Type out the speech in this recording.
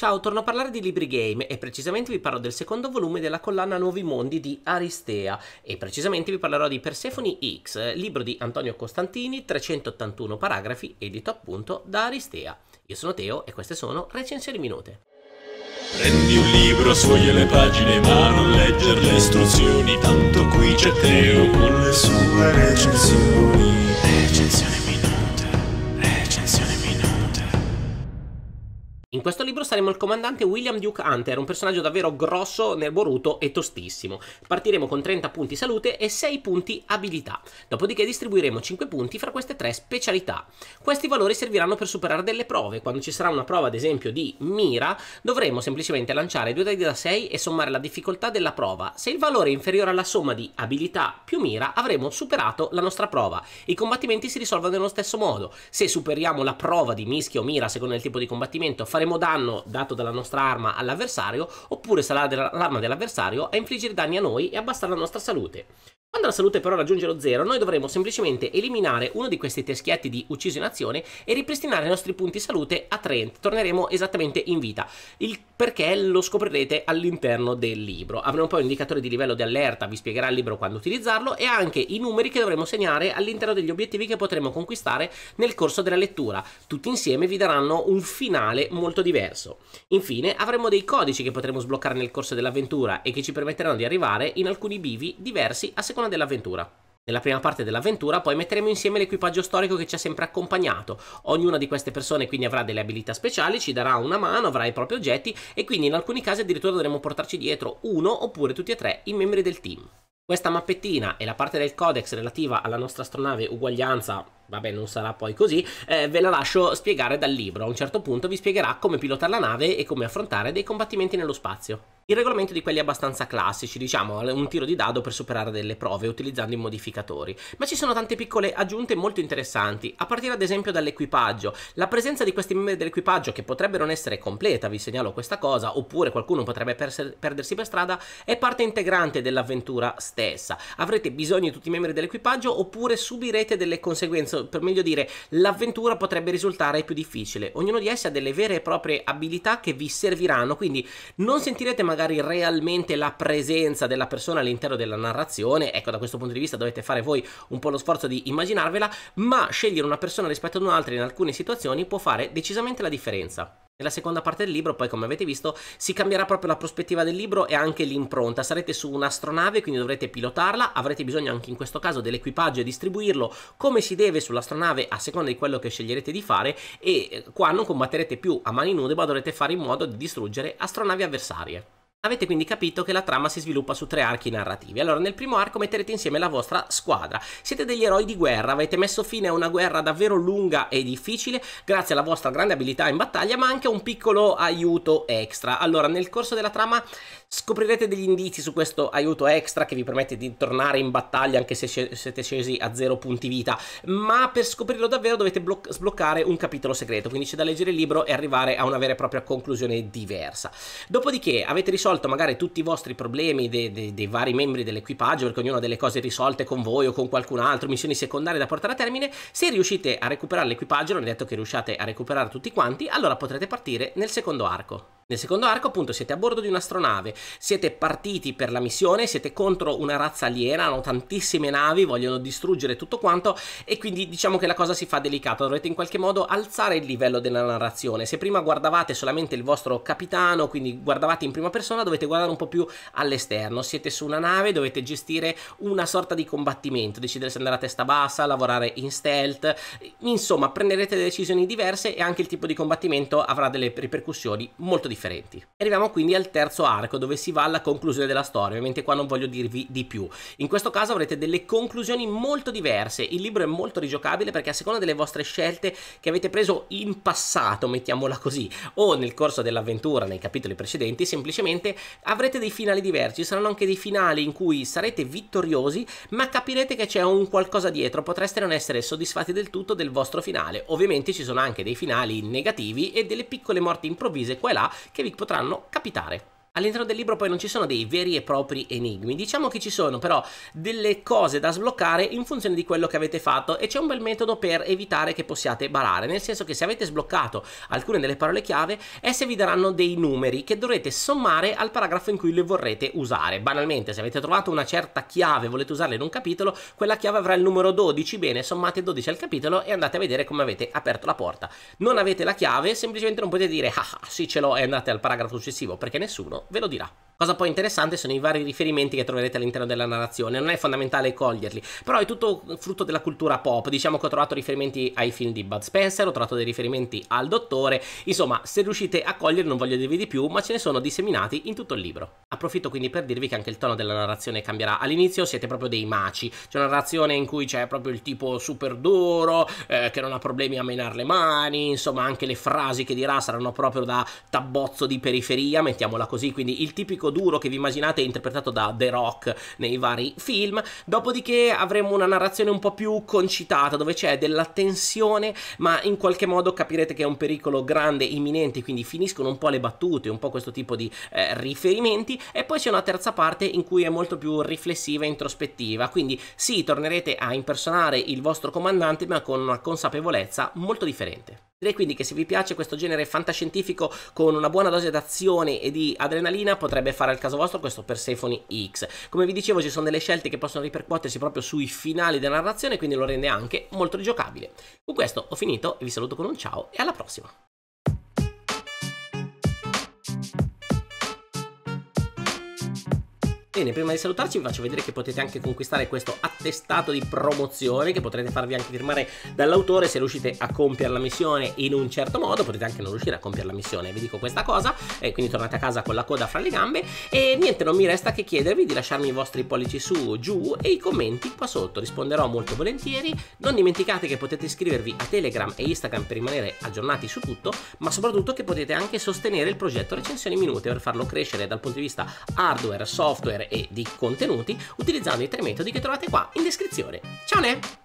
Ciao, torno a parlare di libri game e precisamente vi parlo del secondo volume della collana Nuovi Mondi di Aristea e precisamente vi parlerò di Persephone X, libro di Antonio Costantini, 381 paragrafi, edito appunto da Aristea. Io sono Teo e queste sono recensioni minute. Prendi un libro, sfoglia le pagine, ma non leggere le istruzioni, tanto qui c'è Teo con le sue recensioni. Recensioni. In questo libro saremo il comandante William Duke Hunter, un personaggio davvero grosso, nerboruto e tostissimo. Partiremo con 30 punti salute e 6 punti abilità, dopodiché distribuiremo 5 punti fra queste tre specialità. Questi valori serviranno per superare delle prove, quando ci sarà una prova ad esempio di mira dovremo semplicemente lanciare due dadi da 6 e sommare la difficoltà della prova. Se il valore è inferiore alla somma di abilità più mira avremo superato la nostra prova. I combattimenti si risolvono nello stesso modo, se superiamo la prova di mischio o mira secondo il tipo di combattimento faremo faremo danno dato dalla nostra arma all'avversario, oppure sarà l'arma dell'avversario a infliggere danni a noi e abbassare la nostra salute. Quando la salute però raggiunge lo zero, noi dovremo semplicemente eliminare uno di questi teschietti di ucciso in azione e ripristinare i nostri punti salute a 30. Torneremo esattamente in vita, il perché lo scoprirete all'interno del libro. Avremo poi un indicatore di livello di allerta, vi spiegherà il libro quando utilizzarlo e anche i numeri che dovremo segnare all'interno degli obiettivi che potremo conquistare nel corso della lettura. Tutti insieme vi daranno un finale molto diverso. Infine avremo dei codici che potremo sbloccare nel corso dell'avventura e che ci permetteranno di arrivare in alcuni bivi diversi a seconda seconda dell'avventura. Nella prima parte dell'avventura poi metteremo insieme l'equipaggio storico che ci ha sempre accompagnato. Ognuna di queste persone quindi avrà delle abilità speciali, ci darà una mano, avrà i propri oggetti e quindi in alcuni casi addirittura dovremo portarci dietro uno oppure tutti e tre i membri del team. Questa mappettina e la parte del codex relativa alla nostra astronave uguaglianza, vabbè non sarà poi così, eh, ve la lascio spiegare dal libro. A un certo punto vi spiegherà come pilotare la nave e come affrontare dei combattimenti nello spazio. Il regolamento di quelli abbastanza classici, diciamo un tiro di dado per superare delle prove utilizzando i modificatori, ma ci sono tante piccole aggiunte molto interessanti, a partire ad esempio dall'equipaggio. La presenza di questi membri dell'equipaggio, che potrebbero non essere completa, vi segnalo questa cosa, oppure qualcuno potrebbe perdersi per strada, è parte integrante dell'avventura stessa. Avrete bisogno di tutti i membri dell'equipaggio oppure subirete delle conseguenze, per meglio dire, l'avventura potrebbe risultare più difficile. Ognuno di essi ha delle vere e proprie abilità che vi serviranno, quindi non sentirete magari magari realmente la presenza della persona all'interno della narrazione, ecco da questo punto di vista dovete fare voi un po' lo sforzo di immaginarvela, ma scegliere una persona rispetto ad un'altra in alcune situazioni può fare decisamente la differenza. Nella seconda parte del libro, poi come avete visto, si cambierà proprio la prospettiva del libro e anche l'impronta. Sarete su un'astronave, quindi dovrete pilotarla, avrete bisogno anche in questo caso dell'equipaggio e distribuirlo come si deve sull'astronave a seconda di quello che sceglierete di fare e eh, qua non combatterete più a mani nude, ma dovrete fare in modo di distruggere astronavi avversarie. Avete quindi capito che la trama si sviluppa su tre archi narrativi. Allora, nel primo arco metterete insieme la vostra squadra. Siete degli eroi di guerra, avete messo fine a una guerra davvero lunga e difficile grazie alla vostra grande abilità in battaglia, ma anche a un piccolo aiuto extra. Allora, nel corso della trama scoprirete degli indizi su questo aiuto extra che vi permette di tornare in battaglia anche se siete scesi a zero punti vita, ma per scoprirlo davvero dovete sbloccare un capitolo segreto, quindi c'è da leggere il libro e arrivare a una vera e propria conclusione diversa. Dopodiché avete risolto risolto magari tutti i vostri problemi dei, dei, dei vari membri dell'equipaggio, perché ognuno ha delle cose risolte con voi o con qualcun altro, missioni secondarie da portare a termine, se riuscite a recuperare l'equipaggio, non è detto che riusciate a recuperare tutti quanti, allora potrete partire nel secondo arco. Nel secondo arco, appunto, siete a bordo di un'astronave, siete partiti per la missione, siete contro una razza aliena, hanno tantissime navi, vogliono distruggere tutto quanto e quindi diciamo che la cosa si fa delicata, dovrete in qualche modo alzare il livello della narrazione. Se prima guardavate solamente il vostro capitano, quindi guardavate in prima persona, dovete guardare un po' più all'esterno, siete su una nave, dovete gestire una sorta di combattimento, decidere se andare a testa bassa, lavorare in stealth, insomma, prenderete decisioni diverse e anche il tipo di combattimento avrà delle ripercussioni molto differenti differenti. Arriviamo quindi al terzo arco dove si va alla conclusione della storia, ovviamente qua non voglio dirvi di più. In questo caso avrete delle conclusioni molto diverse, il libro è molto rigiocabile perché a seconda delle vostre scelte che avete preso in passato, mettiamola così, o nel corso dell'avventura nei capitoli precedenti, semplicemente avrete dei finali diversi, ci saranno anche dei finali in cui sarete vittoriosi, ma capirete che c'è un qualcosa dietro, potreste non essere soddisfatti del tutto del vostro finale. Ovviamente ci sono anche dei finali negativi e delle piccole morti improvvise qua e là che vi potranno capitare. All'interno del libro poi non ci sono dei veri e propri enigmi, diciamo che ci sono però delle cose da sbloccare in funzione di quello che avete fatto e c'è un bel metodo per evitare che possiate barare, nel senso che se avete sbloccato alcune delle parole chiave, esse vi daranno dei numeri che dovrete sommare al paragrafo in cui le vorrete usare. Banalmente, se avete trovato una certa chiave e volete usarla in un capitolo, quella chiave avrà il numero 12, bene, sommate 12 al capitolo e andate a vedere come avete aperto la porta. Non avete la chiave, semplicemente non potete dire ah, ah sì ce l'ho e andate al paragrafo successivo perché nessuno ve lo dirà. Cosa poi interessante sono i vari riferimenti che troverete all'interno della narrazione, non è fondamentale coglierli, però è tutto frutto della cultura pop, diciamo che ho trovato riferimenti ai film di Bud Spencer, ho trovato dei riferimenti al dottore, insomma se riuscite a coglierli non voglio dirvi di più, ma ce ne sono disseminati in tutto il libro. Approfitto quindi per dirvi che anche il tono della narrazione cambierà, all'inizio siete proprio dei maci, c'è una narrazione in cui c'è proprio il tipo super duro, eh, che non ha problemi a menare le mani, insomma anche le frasi che dirà saranno proprio da tabbozzo di periferia, mettiamola così, così, quindi il tipico duro che vi immaginate interpretato da The Rock nei vari film. Dopodiché avremo una narrazione un po' più concitata, dove c'è della tensione, ma in qualche modo capirete che è un pericolo grande, imminente, quindi finiscono un po' le battute, un po' questo tipo di eh, riferimenti. E poi c'è una terza parte in cui è molto più riflessiva e introspettiva, quindi sì, tornerete a impersonare il vostro comandante, ma con una consapevolezza molto differente. Direi quindi che se vi piace questo genere fantascientifico con una buona dose d'azione e di adrenalina potrebbe fare al caso vostro questo Persephone X. Come vi dicevo ci sono delle scelte che possono ripercuotersi proprio sui finali della narrazione quindi lo rende anche molto rigiocabile. Con questo ho finito, vi saluto con un ciao e alla prossima! Bene, prima di salutarci vi faccio vedere che potete anche conquistare questo attestato di promozione che potrete farvi anche firmare dall'autore se riuscite a compiere la missione in un certo modo, potete anche non riuscire a compiere la missione, vi dico questa cosa, e quindi tornate a casa con la coda fra le gambe e niente, non mi resta che chiedervi di lasciarmi i vostri pollici su, giù e i commenti qua sotto, risponderò molto volentieri, non dimenticate che potete iscrivervi a Telegram e Instagram per rimanere aggiornati su tutto, ma soprattutto che potete anche sostenere il progetto Recensioni Minute per farlo crescere dal punto di vista hardware, software e di contenuti utilizzando i tre metodi che trovate qua in descrizione. Ciao! Ne!